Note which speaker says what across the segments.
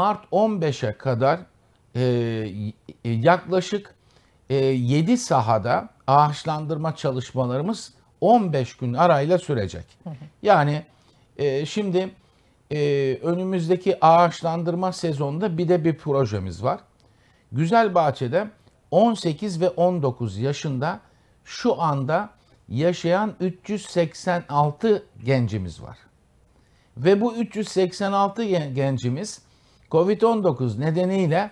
Speaker 1: Mart 15'e kadar e, e, yaklaşık e, 7 sahada ağaçlandırma çalışmalarımız 15 gün arayla sürecek. Yani e, şimdi e, önümüzdeki ağaçlandırma sezonunda bir de bir projemiz var. Güzel Bahçe'de 18 ve 19 yaşında şu anda yaşayan 386 gencimiz var. Ve bu 386 gencimiz Covid-19 nedeniyle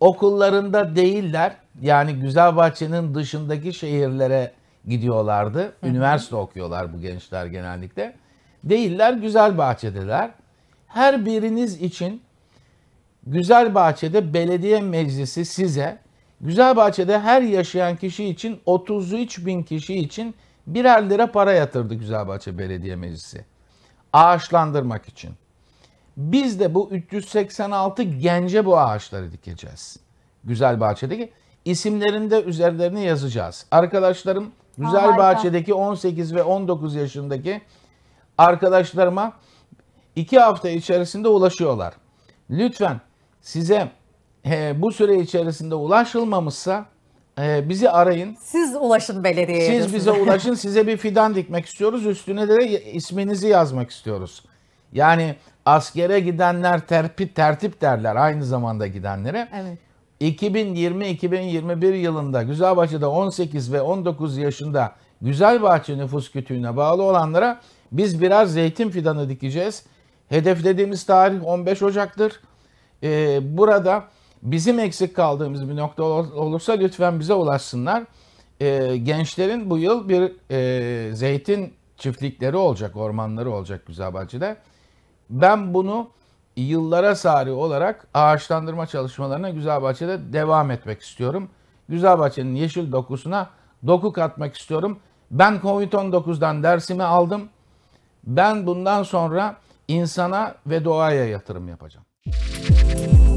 Speaker 1: okullarında değiller. Yani Güzel Bahçe'nin dışındaki şehirlere gidiyorlardı. Hı hı. Üniversite okuyorlar bu gençler genellikle. Değiller Güzel Bahçedeler Her biriniz için Güzel Bahçede belediye meclisi size Güzel Bahçede her yaşayan kişi için 33 bin kişi için birer lira para yatırdı Güzel Bahçe Belediye Meclisi. Ağaçlandırmak için. Biz de bu 386 gence bu ağaçları dikeceğiz. Güzel bahçedeki isimlerinde üzerlerine yazacağız. Arkadaşlarım Güzel bahçedeki 18 ve 19 yaşındaki arkadaşlarıma iki hafta içerisinde ulaşıyorlar. Lütfen size e, bu süre içerisinde ulaşılmamışsa e, bizi arayın. Siz ulaşın belediyeye. Siz bize ulaşın. Size bir fidan dikmek istiyoruz. Üstüne de isminizi yazmak istiyoruz. Yani askere gidenler terpi, tertip derler aynı zamanda gidenlere. Evet. 2020-2021 yılında Güzelbahçe'de 18 ve 19 yaşında Güzelbahçe nüfus kütüğüne bağlı olanlara biz biraz zeytin fidanı dikeceğiz. Hedeflediğimiz tarih 15 Ocak'tır. Ee, burada bizim eksik kaldığımız bir nokta olursa lütfen bize ulaşsınlar. Ee, gençlerin bu yıl bir e, zeytin çiftlikleri olacak, ormanları olacak Güzelbahçe'de. Ben bunu yıllara sari olarak ağaçlandırma çalışmalarına Güzelbahçe'de devam etmek istiyorum. Güzelbahçe'nin yeşil dokusuna doku katmak istiyorum. Ben Covid-19'dan dersimi aldım. Ben bundan sonra insana ve doğaya yatırım yapacağım. Müzik